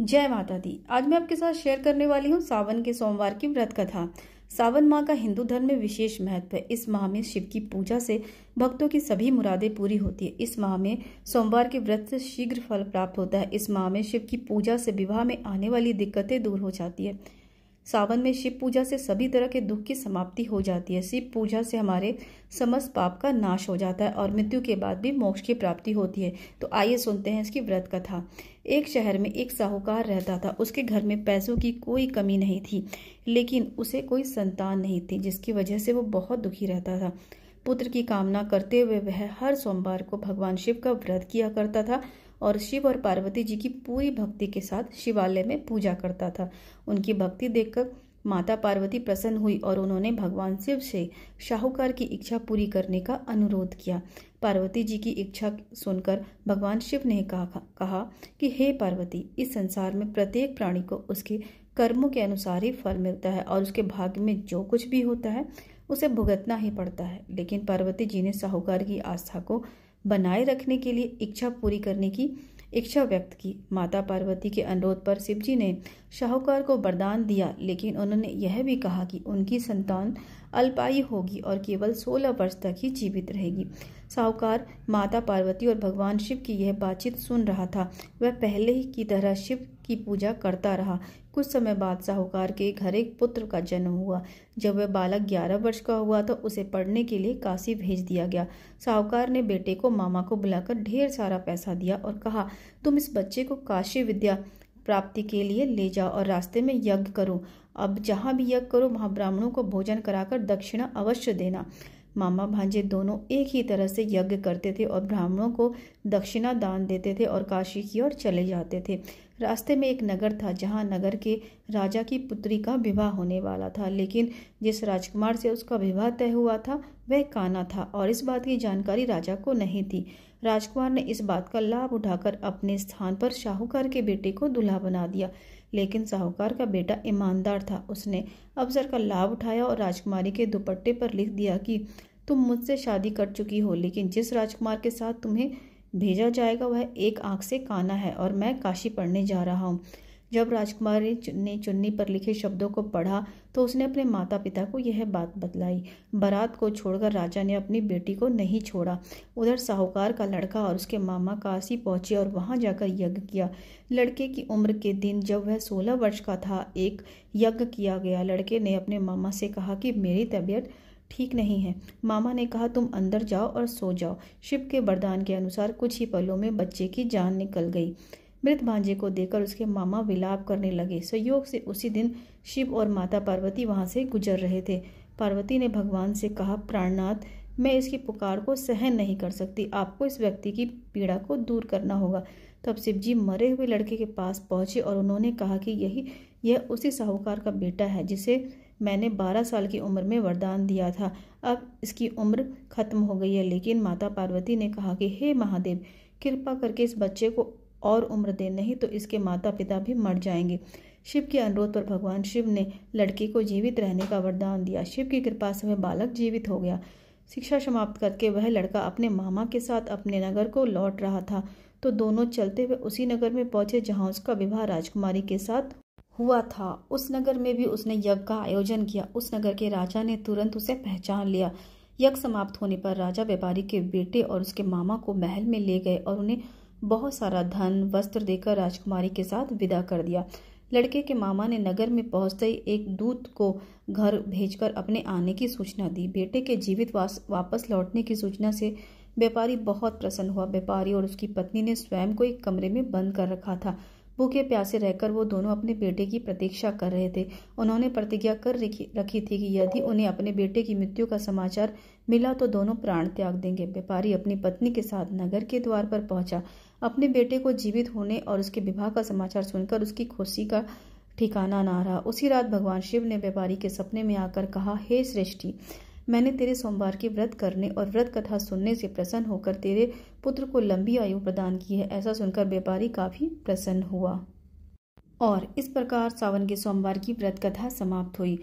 जय माता दी आज मैं आपके साथ शेयर करने वाली हूँ सावन के सोमवार की व्रत कथा सावन माह का हिंदू धर्म में विशेष महत्व है इस माह में शिव की पूजा से भक्तों की सभी मुरादें पूरी होती है इस माह में सोमवार के व्रत से शीघ्र फल प्राप्त होता है इस माह में शिव की पूजा से विवाह में आने वाली दिक्कतें दूर हो जाती है सावन में शिव पूजा से सभी तरह के दुख की समाप्ति हो जाती है शिव पूजा से हमारे समस्त पाप का नाश हो जाता है और मृत्यु के बाद भी मोक्ष की प्राप्ति होती है तो आइए सुनते हैं इसकी व्रत कथा एक शहर में एक साहूकार रहता था उसके घर में पैसों की कोई कमी नहीं थी लेकिन उसे कोई संतान नहीं थी जिसकी वजह से वो बहुत दुखी रहता था पुत्र की कामना करते हुए वह हर सोमवार को भगवान शिव का व्रत किया करता था और शिव और पार्वती जी की पूरी भक्ति के साथ शिवालय में पूजा करता था उनकी भक्ति देखकर माता पार्वती प्रसन्न हुई और उन्होंने भगवान शिव से शाहूकार की इच्छा पूरी करने का अनुरोध किया पार्वती जी की इच्छा सुनकर भगवान शिव ने कहा कहा कि हे पार्वती इस संसार में प्रत्येक प्राणी को उसके कर्मों के अनुसार ही फल मिलता है और उसके भाग्य में जो कुछ भी होता है उसे भुगतना ही पड़ता है लेकिन पार्वती जी ने साहूकार की आस्था को बनाए रखने के लिए इच्छा पूरी करने की इच्छा व्यक्त की माता पार्वती के अनुरोध पर जी ने शाहूकार को वरदान दिया लेकिन उन्होंने यह भी कहा कि उनकी संतान अल्पायी होगी और केवल 16 वर्ष तक ही जीवित रहेगी साहूकार माता पार्वती और भगवान शिव की यह बातचीत सुन रहा था वह पहले ही की तरह शिव की पूजा करता रहा कुछ समय बाद साहूकार के घर एक पुत्र का जन्म हुआ जब वह बालक ग्यारह वर्ष का हुआ तो उसे पढ़ने के लिए काशी भेज दिया गया साहूकार ने बेटे को मामा को बुलाकर ढेर सारा पैसा दिया और कहा तुम इस बच्चे को काशी विद्या प्राप्ति के लिए ले जाओ और रास्ते में यज्ञ करो अब जहाँ भी यज्ञ करो वहाँ ब्राह्मणों को भोजन कराकर दक्षिणा अवश्य देना मामा भांजे दोनों एक ही तरह से यज्ञ करते थे और ब्राह्मणों को दक्षिणा दान देते थे और काशी की ओर चले जाते थे रास्ते में एक नगर था जहाँ नगर के राजा की पुत्री का विवाह होने वाला था लेकिन जिस राजकुमार से उसका विवाह तय हुआ था वह काना था और इस बात की जानकारी राजा को नहीं थी राजकुमार ने इस बात का लाभ उठाकर अपने स्थान पर शाहूकार के बेटे को दूल्हा बना दिया लेकिन साहूकार का बेटा ईमानदार था उसने अवसर का लाभ उठाया और राजकुमारी के दुपट्टे पर लिख दिया कि तुम मुझसे शादी कर चुकी हो लेकिन जिस राजकुमार के साथ तुम्हें भेजा जाएगा वह एक आंख से काना है और मैं काशी पढ़ने जा रहा हूँ जब राजकुमारी ने चुन्नी पर लिखे शब्दों को पढ़ा तो उसने अपने माता पिता को यह बात बतलाई बारात को छोड़कर राजा ने अपनी बेटी को नहीं छोड़ा उधर साहूकार का लड़का और उसके मामा काशी पहुंचे और वहां जाकर यज्ञ किया लड़के की उम्र के दिन जब वह सोलह वर्ष का था एक यज्ञ किया गया लड़के ने अपने मामा से कहा कि मेरी तबीयत ठीक नहीं है मामा ने कहा तुम अंदर जाओ और सो जाओ शिव के वरदान के अनुसार कुछ ही पलों में बच्चे की जान निकल गई मृत भांजे को देखकर उसके मामा विलाप करने लगे संयोग से उसी दिन शिव और माता पार्वती वहां से गुजर रहे थे पार्वती ने भगवान से कहा प्राणनाथ मैं इसकी पुकार को सहन नहीं कर सकती आपको इस व्यक्ति की पीड़ा को दूर करना होगा तब शिव जी मरे हुए लड़के के पास पहुंचे और उन्होंने कहा कि यही यह उसी साहूकार का बेटा है जिसे मैंने बारह साल की उम्र में वरदान दिया था अब इसकी उम्र खत्म हो गई है लेकिन माता पार्वती ने कहा कि हे महादेव कृपा करके इस बच्चे को और उम्र दे नहीं तो इसके माता पिता भी मर जाएंगे शिव के अनुरोध पर भगवान शिव ने लड़के को जीवित रहने का वरदान दिया शिव की कृपा से वह बालक जीवित हो गया शिक्षा समाप्त करके वह लड़का अपने मामा के साथ अपने नगर को लौट रहा था तो दोनों चलते हुए उसी नगर में पहुंचे जहां उसका विवाह राजकुमारी के साथ हुआ था उस नगर में भी उसने यज्ञ का आयोजन किया उस नगर के राजा ने तुरंत उसे पहचान लिया यज्ञ समाप्त होने पर राजा व्यापारी के बेटे और उसके मामा को महल में ले गए और उन्हें बहुत सारा धन वस्त्र देकर राजकुमारी के साथ विदा कर दिया लड़के के मामा ने नगर में पहुंचते ही एक दूत को घर भेजकर अपने आने की सूचना दी बेटे के जीवित वापस लौटने की सूचना से व्यापारी बहुत प्रसन्न हुआ व्यापारी और उसकी पत्नी ने स्वयं को एक कमरे में बंद कर रखा था भूखे प्यासे रहकर वो दोनों अपने बेटे की प्रतीक्षा कर रहे थे उन्होंने प्रतिज्ञा कर रखी थी कि यदि उन्हें अपने बेटे की मृत्यु का समाचार मिला तो दोनों प्राण त्याग देंगे व्यापारी अपनी पत्नी के साथ नगर के द्वार पर पहुंचा अपने बेटे को जीवित होने और उसके विवाह का समाचार सुनकर उसकी खुशी का ठिकाना ना रहा उसी रात भगवान शिव ने व्यापारी के सपने में आकर कहा हे श्रेष्ठी मैंने तेरे सोमवार के व्रत करने और व्रत कथा सुनने से प्रसन्न होकर तेरे पुत्र को लंबी आयु प्रदान की है ऐसा सुनकर व्यापारी काफी प्रसन्न हुआ और इस प्रकार सावन के सोमवार की व्रत कथा समाप्त हुई